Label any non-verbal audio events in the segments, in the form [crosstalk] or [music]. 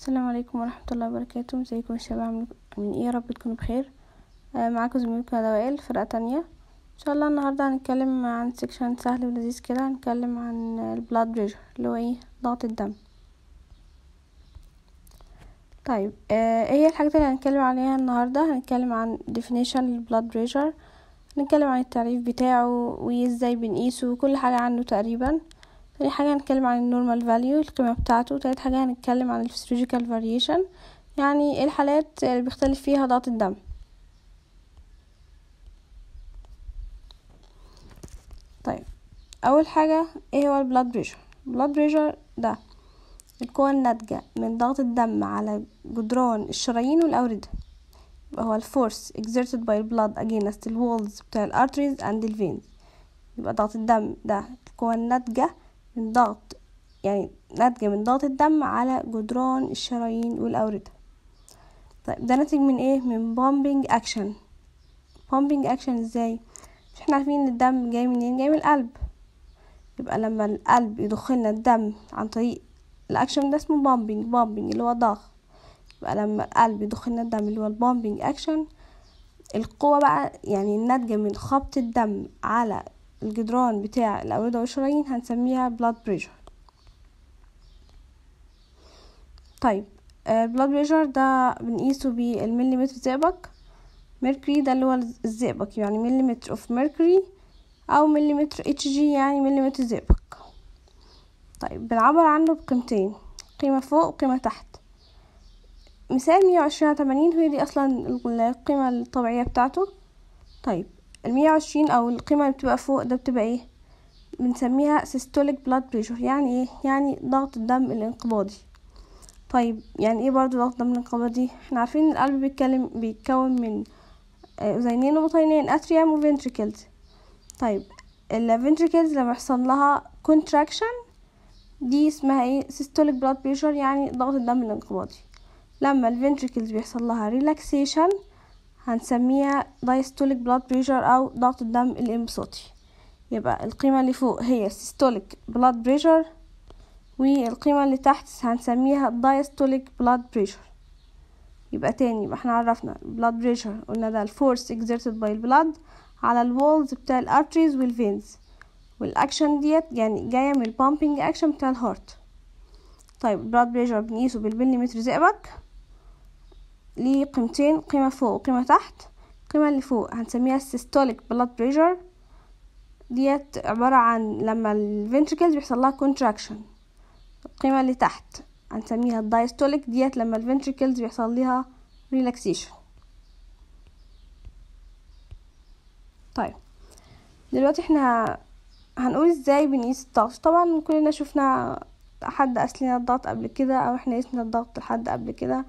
السلام عليكم ورحمة الله وبركاته ازيكم يا شباب عاملين ايه رب تكونوا بخير آه، معاكم زميلكم دوائل فرقة تانية ان شاء الله النهاردة هنتكلم عن سيكشن سهل ولذيذ كده هنتكلم عن البلاد بريشر اللي هو ايه ضغط الدم طيب آه، ايه هي الحاجات اللي هنتكلم عليها النهاردة هنتكلم عن definition للبلاد بريشر هنتكلم عن التعريف بتاعه وازاي بنقيسه وكل حاجة عنه تقريبا تاني حاجة هنتكلم عن النورمال فاليو القيمة بتاعته تالت حاجة هنتكلم عن الفسيولوجيكال فاريشن يعني إيه الحالات اللي بيختلف فيها ضغط الدم طيب اول حاجة ايه هو البلاد بريشر البلاد بريشر ده القوة الناتجة من ضغط الدم على جدران الشرايين والأوردة يبقى هو الفورس exerted by blood against the walls بتاع الارتريز and the veins يبقى ضغط الدم ده القوة الناتجة من ضغط يعني ناتجة من ضغط الدم على جدران الشرايين والأوردة طيب ده ناتج من ايه من بومبينج اكشن بومبينج اكشن ازاي مش احنا عارفين ان الدم جاي منين جاي من القلب يبقى لما القلب يدخلنا الدم عن طريق الاكشن ده اسمه بومبينج بومبينج اللي هو ضغط يبقى لما القلب يدخلنا الدم اللي هو البومبينج اكشن القوة بقى يعني الناتجة من خبط الدم على الجدران بتاع الأوردة والشرايين هنسميها blood pressure طيب آه، blood pressure ده بنقيسه بالمليمتر زئبق mercury ده اللي هو الزئبق يعني مليمتر اوف mercury أو مليمتر اتش جي يعني مليمتر زئبق طيب بنعبر عنه بقيمتين قيمة فوق وقيمة تحت مثال مية وعشرين على تمانين هي دي أصلا القيمة الطبيعية بتاعته طيب المية وعشرين أو القيمة اللي بتبقى فوق ده بتبقى ايه بنسميها systolic blood pressure يعني ايه يعني ضغط الدم الانقباضي طيب يعني ايه برضو ضغط الدم الانقباضي احنا عارفين القلب بيتكلم بيتكون من آه، أذينين وبطينين أتريام وفنتريكلز طيب الفنتريكلز لما يحصل لها contraction دي اسمها ايه systolic blood pressure يعني ضغط الدم الانقباضي لما الفنتريكلز بيحصل لها relaxation هنسميها diastolic blood pressure أو ضغط الدم الانبساطي يبقى القيمة اللي فوق هي systolic blood pressure والقيمة اللي تحت هنسميها diastolic blood pressure يبقى تاني يبقى احنا عرفنا blood pressure قلنا ده الفورس exerted by البلاد على الوولز بتاع الارتريز والفينز والاكشن ديت يعني جايه من البامبنج اكشن بتاع الهارت طيب البلاد بريشر بنقيسه بالمليمتر زئبق قيمتين قيمة فوق وقيمة تحت القيمة اللي فوق هنسميها systolic blood pressure ديت عبارة عن لما الفنتركلز بيحصل لها contraction القيمة اللي تحت هنسميها diastolic ديت لما الفنتركلز بيحصل لها relaxation طيب دلوقتي احنا هنقول ازاي بنقيس الضغط طبعا كلنا شفنا حد قاس لنا الضغط قبل كده او احنا قسنا الضغط لحد قبل كده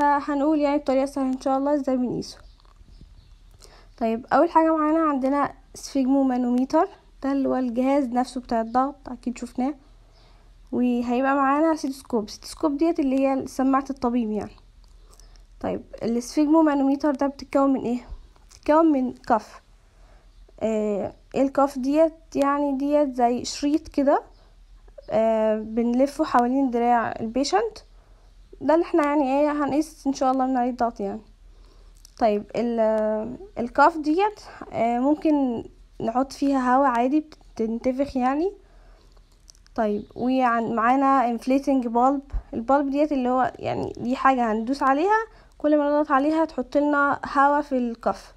هنقول يعني بطريقة سهلة ان شاء الله ازاي بنقيسه طيب اول حاجة معانا عندنا سفيجمومانوميتر ده اللي هو الجهاز نفسه بتاع الضغط اكيد شفناه وهيبقى معانا سيتوسكوب سيتوسكوب ديت اللي هي سماعة الطبيب يعني طيب السفيجمومانوميتر ده بتتكون من ايه بتتكون من كف آه الكف ديت يعني ديت زي شريط كده آه بنلفه حوالين دراع البيشنت ده اللي احنا يعني ايه هنقيس ان شاء الله من عليه الضغط يعني طيب آه، الكاف ديت آه، ممكن نحط فيها هوا عادي بتنتفخ يعني طيب ومعانا انفليتنج bulb البالب ديت اللي هو يعني دي حاجة هندوس عليها كل ما نضغط عليها تحط لنا هوا في الكف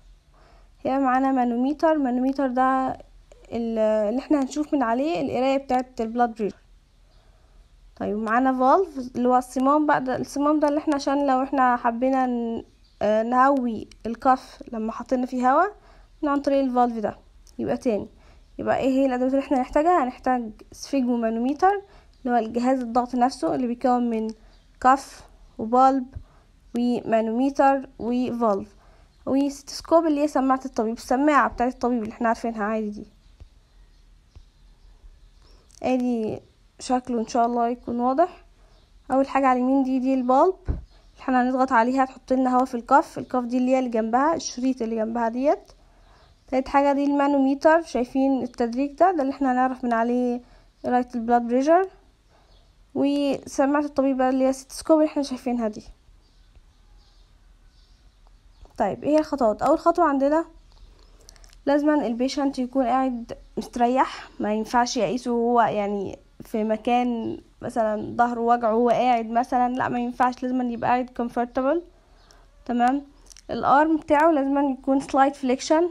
هي معانا مانوميتر مانوميتر ده آه، اللي احنا هنشوف من عليه القراية بتاعة البلاد بريشر طيب معانا فالف اللي هو الصمام بقى ده الصمام ده اللي احنا عشان لو احنا حبينا آه، نهوي الكف لما حطينا فيه هوا عن طريق الفالف ده يبقى تاني يبقى ايه هي الادوات اللي احنا هنحتاجها هنحتاج مانوميتر اللي هو الجهاز الضغط نفسه اللي بيكون من كف وبالب ومانوميتر وفالف وستسكوب اللي هي سماعة الطبيب السماعة بتاعة الطبيب اللي احنا عارفينها عادي دي ادي شكله ان شاء الله يكون واضح اول حاجه على اليمين دي دي البالب احنا هنضغط عليها تحط لنا هوا في الكف الكف دي اللي هي اللي جنبها الشريط اللي جنبها ديت تالت حاجه دي المانوميتر شايفين التدريج ده ده اللي احنا هنعرف من عليه رايت البلاد بريجر وسماعه الطبيب بقى اللي هي ستسكوب اللي احنا شايفينها دي طيب ايه الخطوات اول خطوه عندنا لازما البيشنت يكون قاعد مستريح ما ينفعش يقيسه وهو يعني في مكان مثلا ظهره وجعه وهو قاعد مثلا لا ما ينفعش لازم يبقى قاعد كومفورتبل تمام الارم بتاعه لازم يكون سلايد فليكشن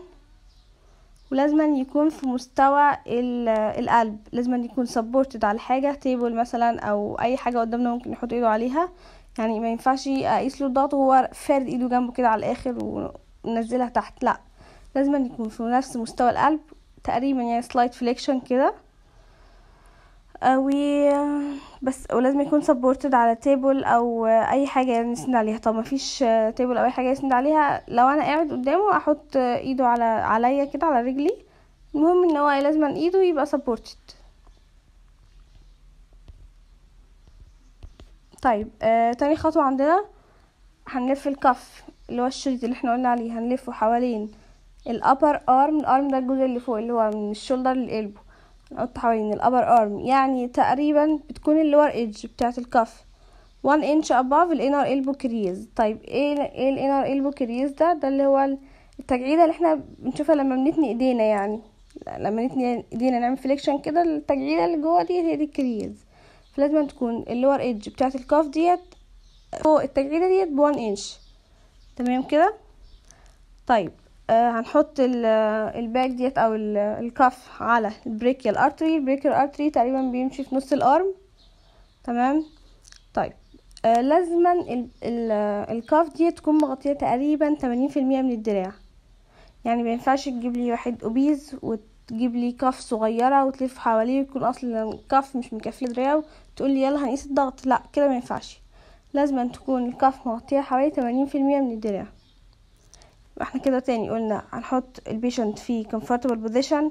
ولازم يكون في مستوى القلب لازم يكون سبورتد على حاجة تيبل مثلا او اي حاجة قدامنا ممكن يحط ايده عليها يعني ما ينفعش اقيس له الضغط وهو فارد ايده جنبه كده على الاخر ونزلها تحت لا لازم يكون في نفس مستوى القلب تقريبا يعني سلايد فليكشن كده و بس ولازم يكون سبورتد على تيبل او اي حاجه نسند يعني عليها طب مفيش تيبل او اي حاجه يسند عليها لو انا قاعد قدامه احط ايده على عليا كده على رجلي المهم ان هو لازم ايده يبقى سبورتد طيب آه، تاني خطوه عندنا هنلف الكف اللي هو الشريط اللي احنا قلنا عليه هنلفه حوالين الابر ارم الارم ده الجزء اللي فوق اللي هو من الشولدر للقلبه نحط حوالين الابر ارم يعني تقريبا بتكون اللور ايدج بتاعه الكف 1 إنش above الانر elbow كريز طيب ايه ايه الانر elbow كريز ده ده اللي هو التجعيده اللي احنا بنشوفها لما بنتني ايدينا يعني لما نتني ايدينا نعمل فليكشن كده التجعيده اللي جوه دي هي دي الكريز فلازم تكون اللور ايدج بتاعه الكف ديت فوق التجعيده ديت ب 1 انش تمام كده طيب آه، هنحط آه، الباك ديت او آه، الكف على البريكيال الارتري البريكيال الارتري تقريبا بيمشي في نص الارم تمام طيب آه لازما الكاف دي تكون مغطيه تقريبا 80% من الدراع يعني ما ينفعش تجيب لي واحد اوبيز وتجيب لي كاف صغيره وتلف حواليه يكون اصلا الكاف مش مكفي دراعه تقول لي يلا هنقيس الضغط لا كده ما ينفعش لازما تكون الكاف مغطيه حوالي 80% من الدراع احنا كده تاني قلنا هنحط البيشنت في comfortable بوزيشن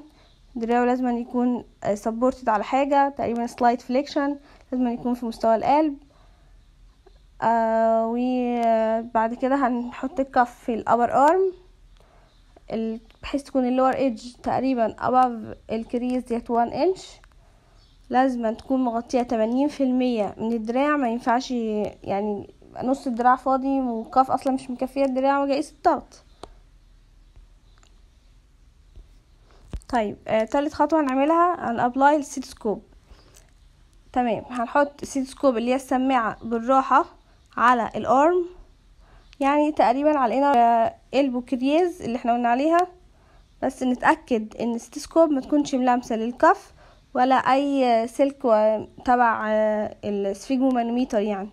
دراعه لازم يكون سبورتد آه، على حاجه تقريبا سلايد فليكشن لازم يكون في مستوى القلب آه وبعد آه، كده هنحط الكف في الابر ارم بحيث تكون اللور ايدج تقريبا above الكريز ديت 1 انش لازم تكون مغطية 80% من الدراع ما ينفعش يعني نص الدراع فاضي والكف اصلا مش مكفيه الدراع وجايس الضغط طيب آه تالت خطوة هنعملها هنابلاي الستيتوسكوب تمام هنحط الستيتوسكوب اللي هي السماعة بالراحة على الارم يعني تقريبا على الانر البوكرياز اللي احنا قلنا عليها بس نتأكد ان الستيسكوب ما تكونش ملامسة للكف ولا اي سلك تبع آه، السفيجمومانوميتر يعني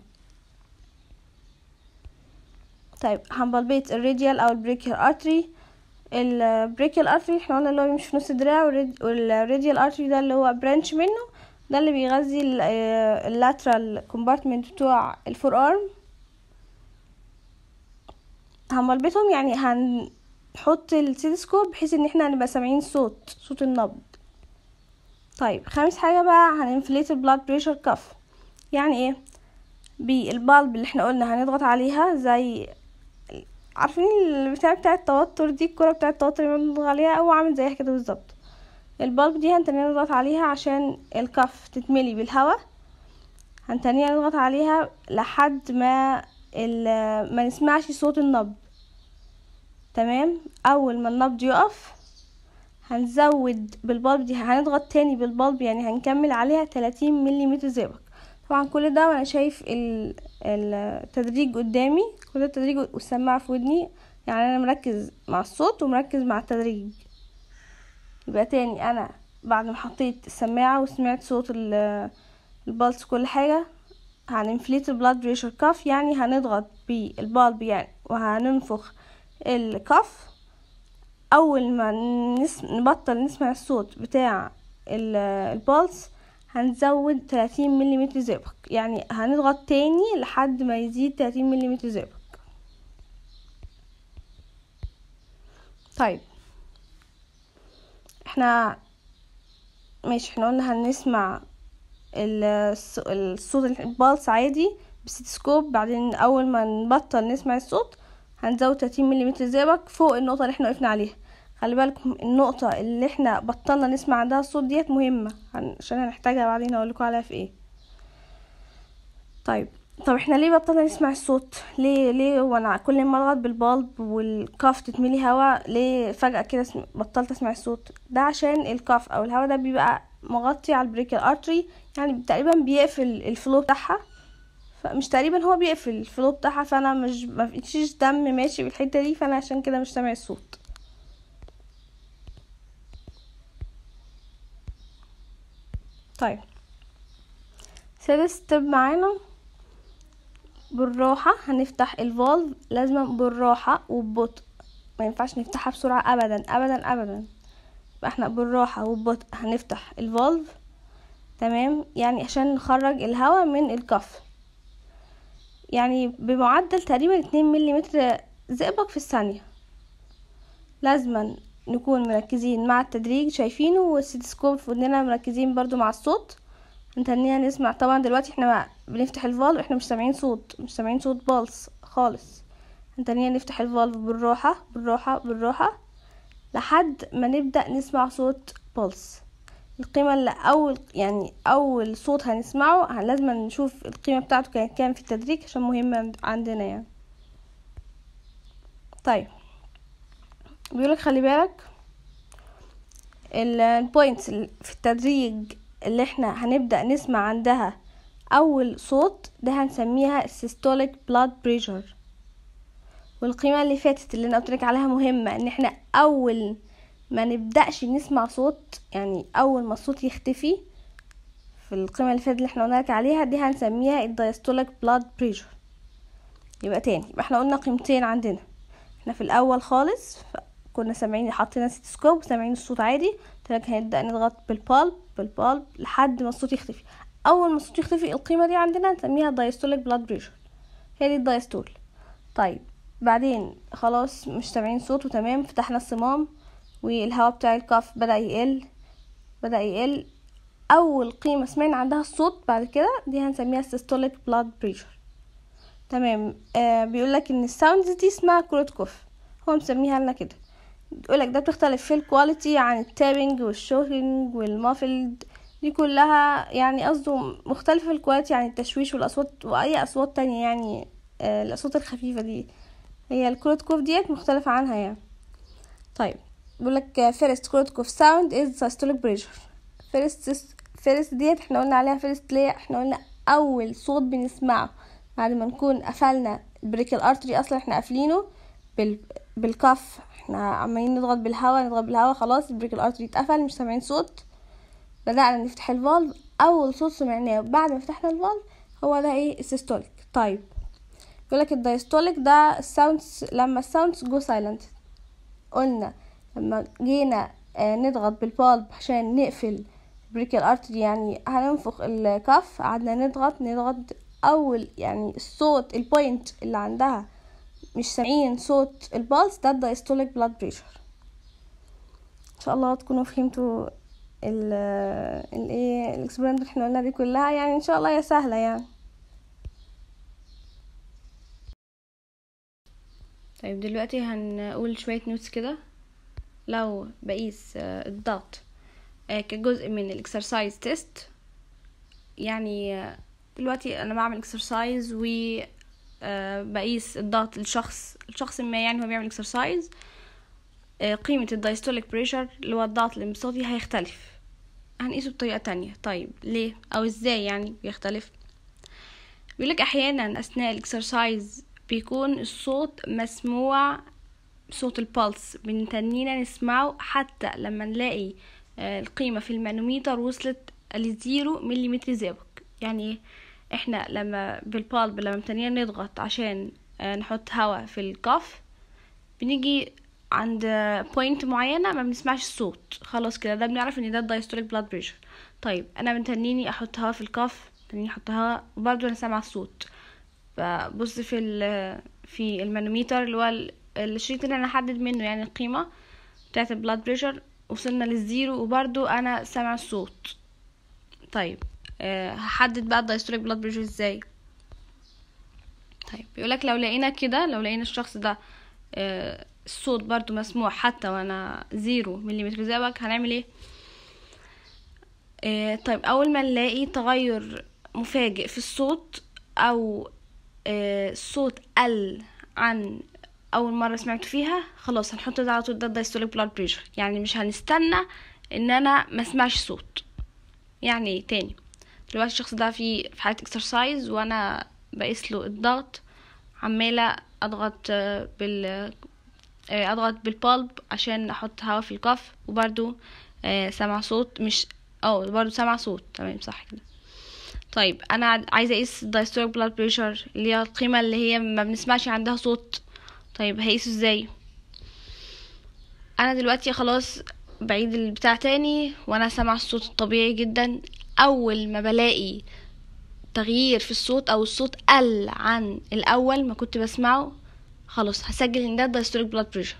طيب هنبلبيت الراديال او البريكير ارتري البريكيال ارتري احنا قلنا اللي هو بيمشي في نص الدراع والراديال ارتري ده اللي هو برانش منه ده اللي بيغذي اللاترال كومبارتمنت آه، بتوع الفور ارم هنربطهم يعني هنحط السيتسكوب بحيث ان احنا هنبقى سامعين صوت صوت النبض طيب خامس حاجه بقى هننفليت البلاد بريشر كف يعني ايه بالبالب اللي احنا قلنا هنضغط عليها زي عارفين البتاع بتاع التوتر دي الكره بتاع التوتر اللي بنضغط عليها او عامل زيها كده بالظبط البالب دي هنتنيها نضغط عليها عشان الكف تتملي بالهواء هنتنيها نضغط عليها لحد ما [hesitation] ما نسمعش صوت النبض تمام اول ما النبض يقف هنزود بالبلب دي هنضغط تاني بالبلب يعني هنكمل عليها 30 ملم زئبق طبعا كل ده وانا شايف [hesitation] التدريج قدامي كل التدريج والسماعة في ودني يعني أنا مركز مع الصوت ومركز مع التدريج يبقى تاني أنا بعد ما حطيت السماعة وسمعت صوت البلس كل حاجة هننفليت البلاد بريشر كاف يعني هنضغط بالبالب يعني وهننفخ الكف أول ما نسم نبطل نسمع الصوت بتاع البالس هنزود 30 ملم زئبق يعني هنضغط تاني لحد ما يزيد 30 ملم زئبق طيب احنا ماشي احنا قلنا هنسمع الصوت البالس عادي بستيتسكوب بعدين اول ما نبطل نسمع الصوت هنزود 30 ملم زئبق فوق النقطه اللي احنا وقفنا عليها خلي بالكم النقطه اللي احنا بطلنا نسمع عندها الصوت ديت مهمه عشان هنحتاجها بعدين اقول لكم عليها في ايه طيب طب احنا ليه بطلنا نسمع الصوت ليه ليه وانا كل ما اضغط بالبالب والكاف تتملي هوا ليه فجاه كده بطلت اسمع الصوت ده عشان الكاف او الهوا ده بيبقى مغطي على البريك ارتري يعني تقريبا بيقفل الفلو بتاعها فمش تقريبا هو بيقفل الفلو بتاعها فانا مش فيش دم ماشي بالحته دي فانا عشان كده مش سامع الصوت طيب سادس ستيب معانا بالراحة هنفتح الفالف لازم بالراحة وببطء ما ينفعش نفتحها بسرعة ابدا ابدا ابدا يبقى احنا بالراحة وببطء هنفتح الفالف تمام يعني عشان نخرج الهواء من الكف يعني بمعدل تقريبا اتنين ملم زئبق في الثانية لازما نكون مركزين مع التدريج شايفينه والستسكوب في ودننا مركزين برضو مع الصوت متهنيها نسمع طبعا دلوقتي احنا بنفتح الفالف احنا مش سامعين صوت مش سامعين صوت بالص خالص متهنيها نفتح الفالف بالراحة بالراحة بالراحة لحد ما نبدأ نسمع صوت بالص القيمة اللي أول يعني أول صوت هنسمعه لازم نشوف القيمة بتاعته كانت كام في التدريج عشان مهمة عندنا يعني طيب بيقولك خلي بالك البوينتس في التدريج اللي احنا هنبدأ نسمع عندها أول صوت ده هنسميها systolic blood pressure والقيمة اللي فاتت اللي أنا لك عليها مهمة إن احنا أول ما نبدأش نسمع صوت يعني أول ما الصوت يختفي في القيمة اللي فاتت اللي احنا قلنا لك عليها دي هنسميها الدايستوليك بلاد بريشر يبقى تاني يبقى احنا قلنا قيمتين عندنا احنا في الأول خالص كنا سامعين حطينا ستيسكوب وسامعين الصوت عادي تراك هنبدأ نضغط بالبالب بالبالب لحد ما الصوت يختفي أول ما الصوت يختفي القيمة دي عندنا نسميها دايستوليك بلاد بريشر هي دي الدايستول طيب بعدين خلاص مش سامعين صوت وتمام فتحنا الصمام والهواء بتاع الكف بدأ يقل بدأ يقل أول قيمة سمعنا عندها الصوت بعد كده دي هنسميها سيستوليك بلاد بريشر تمام آه بيقولك إن الساوندز دي اسمها كروتكوف هو مسميها لنا كده يقولك ده بتختلف في الكواليتي عن التابنج والشوكينج والمافلد دي كلها يعني قصده مختلفة في الكواليتي عن التشويش والأصوات وأي أصوات تانية يعني آه، الأصوات الخفيفة دي هي كوف ديت مختلفة عنها يعني طيب بيقولك فيرست كوف ساوند از سيستوليك بريشر فيرست فيرست ديت احنا قلنا عليها فيرست ليه احنا قلنا أول صوت بنسمعه بعد ما نكون قفلنا البريك الأرتري اصلا احنا قافلينه بال... بالكف احنا عمالين نضغط بالهواء نضغط بالهواء خلاص البريك الارتري اتقفل مش سامعين صوت بدأنا نفتح الفالف أول صوت سمعناه بعد ما فتحنا الفالف هو ده ايه السيستوليك طيب يقولك الدايستوليك ده الساوندز لما الساوندز جو سايلنت قلنا لما جينا آه، نضغط بالبالب عشان نقفل بريك الارتري يعني هننفخ الكف قعدنا نضغط نضغط اول يعني الصوت البوينت اللي عندها مش سامعين صوت البالس ده الدايستوليك بلاد بريشر ان شاء الله تكونوا فهمتوا ال الايه الاكسبرمنت اللي احنا قلنا دي كلها يعني ان شاء الله هي سهله يعني طيب دلوقتي هنقول شويه نوتس كده لو بقيس آه، الضغط آه، كجزء من الاكسرسايز تيست يعني آه، دلوقتي انا بعمل اكسرسايز و آه، بقيس الضغط للشخص الشخص ما يعني هو بيعمل اكسرسايز آه، قيمة الدايستوليك بريشر اللي هو الضغط الانبساطي هيختلف هنقيسه بطريقة تانية طيب ليه أو ازاي يعني بيختلف بيقولك أحيانا أثناء الاكسرسايز بيكون الصوت مسموع صوت البلس بنتنينا نسمعه حتى لما نلاقي آه، القيمة في المانوميتر وصلت لزيرو مليمتر سابق يعني ايه احنا لما بالبالب لما بنتنية نضغط عشان آه، نحط هواء في الكف بنيجي عند بوينت معينة ما بنسمعش الصوت خلاص كده ده بنعرف ان ده الدايستوليك بلاد بريشر طيب انا بنتنيني احط هوا في الكف تنيني احط هوا وبرضه انا سامعة الصوت فبص في ال في المانوميتر اللي هو الشريط اللي انا حدد منه يعني القيمة بتاعت البلاد بريشر وصلنا للزيرو وبرضو انا سامع الصوت طيب آه، هحدد بقى الدايستوليك بلاد بريشر ازاي طيب لك لو لقينا كده لو لقينا الشخص ده آه، الصوت برضو مسموع حتى وانا زيرو مليمتر زي بقى هنعمل ايه آه، طيب اول ما نلاقي تغير مفاجئ في الصوت او آه الصوت قل عن اول مره سمعته فيها خلاص هنحط ده على طول ده الدايستوليك بلاد بريشر يعني مش هنستنى ان انا ما اسمعش صوت يعني ايه تاني دلوقتي الشخص ده في في حاله اكسرسايز وانا بقيس له الضغط عماله اضغط آه، بال آه، اضغط بالبالب عشان احط هواء في الكف وبرده آه، سمع صوت مش اه برده سمع صوت تمام صح كده طيب انا عايزه اقيس الدايستوريك بلاد بريشر اللي هي القيمه اللي هي ما بنسمعش عندها صوت طيب هقيسه ازاي انا دلوقتي خلاص بعيد البتاع تاني وانا سامعه الصوت الطبيعي جدا اول ما بلاقي تغيير في الصوت او الصوت قل عن الاول ما كنت بسمعه خلاص هسجل ان ده دايستوليك بلاد بريشر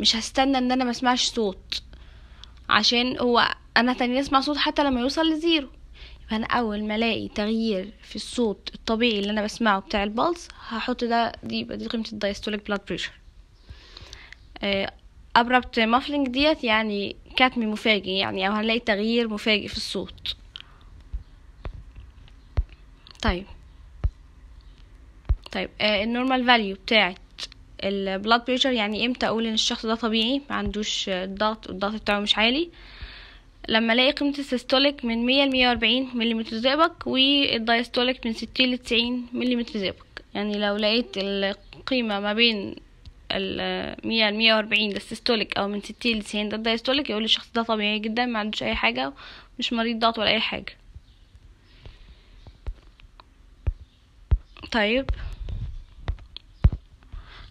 مش هستنى ان انا ما اسمعش صوت عشان هو انا تاني اسمع صوت حتى لما يوصل لزيرو يبقى انا اول ما الاقي تغيير في الصوت الطبيعي اللي انا بسمعه بتاع البلس هحط ده دي دي قيمه الدايستوليك بلاد بريشر ابربت مافلينج ديت يعني كاتمي مفاجئ يعني او هنلاقي تغيير مفاجئ في الصوت طيب طيب آه، النورمال فاليو بتاعت البلاد بريشر يعني امتى اقول ان الشخص ده طبيعي ما عندوش ضغط والضغط بتاعه مش عالي لما الاقي قيمه السيستوليك من 100 ل 140 ملم زئبق والدايستوليك من 60 ل 90 ملم زئبق يعني لو لقيت القيمه ما بين ال 100 ل 140 ده السيستوليك او من 60 ل 90 ده الدايستوليك يقول الشخص ده طبيعي جدا ما عندوش اي حاجه مش مريض ضغط ولا اي حاجه طيب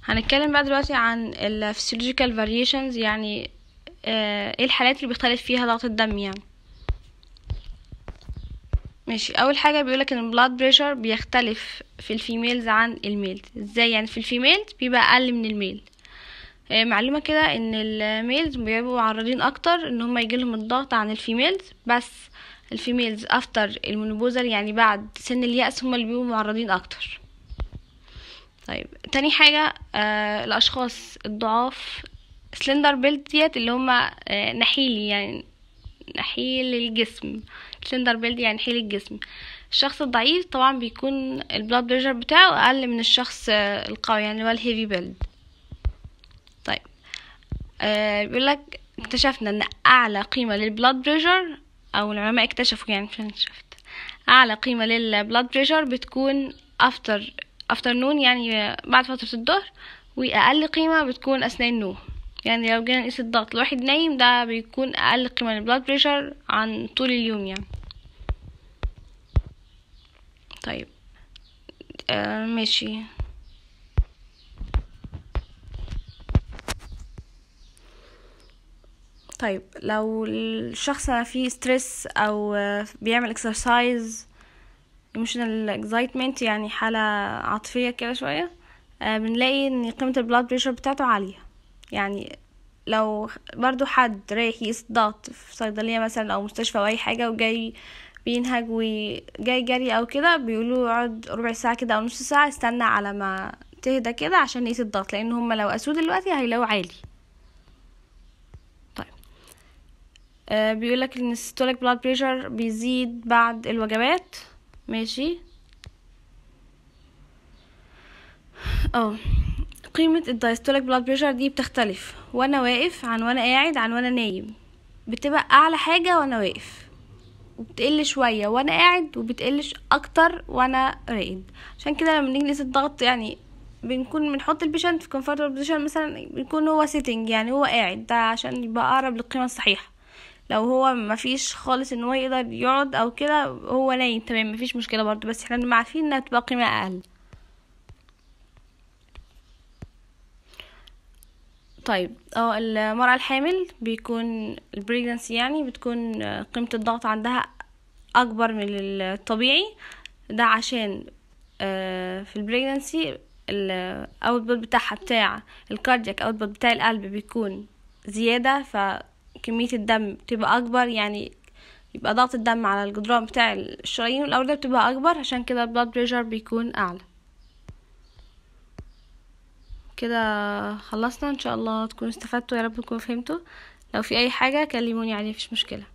هنتكلم بقى دلوقتي عن ال physiological variations يعني آه، ايه الحالات اللي بيختلف فيها ضغط الدم يعني ماشي اول حاجه بيقولك ان blood pressure بيختلف في الفيميلز عن الميل ازاي يعني في الفيميلز بيبقى اقل من الميل آه، معلومه كده ان الميلز بيبقوا معرضين اكتر ان هم يجيلهم الضغط عن الفيميلز بس الفيميلز افتر المنوبوزال يعني بعد سن اليأس هما اللي بيبقوا معرضين اكتر طيب تاني حاجة آه الاشخاص الضعاف سلندر بيلت ديت اللي هما آه نحيلي يعني نحيل الجسم سلندر بيلت يعني نحيل الجسم الشخص الضعيف طبعا بيكون البلاد بريشر بتاعه اقل من الشخص آه القوي يعني اللي هو الهيفي بيلد طيب آه بيقولك اكتشفنا ان اعلى قيمة للبلاد بريشر او العلماء اكتشفوا يعني شفت اعلى قيمه للبلاد بريشر بتكون افتر افتر نون يعني بعد فتره الظهر واقل قيمه بتكون اثناء النوم يعني لو جينا نقيس الضغط لواحد نايم ده بيكون اقل قيمه للبلاد بريشر عن طول اليوم يعني طيب آه ماشي طيب لو الشخص فيه ستريس او بيعمل اكسرسايز emotional excitement يعني حالة عاطفية كده شوية آه، بنلاقي ان قيمة البلاد بريشر بتاعته عالية يعني لو برضو حد رايح يصدط في صيدلية مثلا او مستشفى او اي حاجة وجاي بينهج وجاي جري او كده بيقولوا اقعد ربع ساعة كده او نص ساعة استنى على ما تهدى كده عشان يقيس الضغط لان هما لو قاسوه دلوقتي هيلاقوه عالي آه، بيقولك ان السيستوليك بلاد بريشر بيزيد بعد الوجبات ماشي اه قيمة الدايستوليك بلاد بريشر دي بتختلف وانا واقف عن وانا قاعد عن وانا نايم بتبقى اعلى حاجة وانا واقف وبتقل شوية وانا قاعد وبتقلش اكتر وانا راقد عشان كده لما بنيجي نقيس الضغط يعني بنكون بنحط البيشنت في كومفورتبل بوزيشن مثلا بيكون هو سيتنج يعني هو قاعد ده عشان يبقى اقرب للقيمة الصحيحة لو هو مفيش خالص ان هو يقدر يقعد او كده هو نايم تمام مفيش مشكله برضو بس احنا عارفين انها تبقى قيمه اقل طيب اه المرأة الحامل بيكون البريجنسي يعني بتكون آه، قيمة الضغط عندها أكبر من الطبيعي ده عشان آه، في البريجنسي الاوتبوت بتاعها بتاع الكاردياك اوتبوت بتاع القلب بيكون زيادة ف كمية الدم بتبقى أكبر يعني يبقى ضغط الدم على الجدران بتاع الشرايين والأوردة بتبقى أكبر عشان كده blood pressure بيكون أعلى كده خلصنا ان شاء الله تكونوا استفدتوا يا رب تكونوا فهمتوا لو في اي حاجه كلموني عليه مفيش مشكله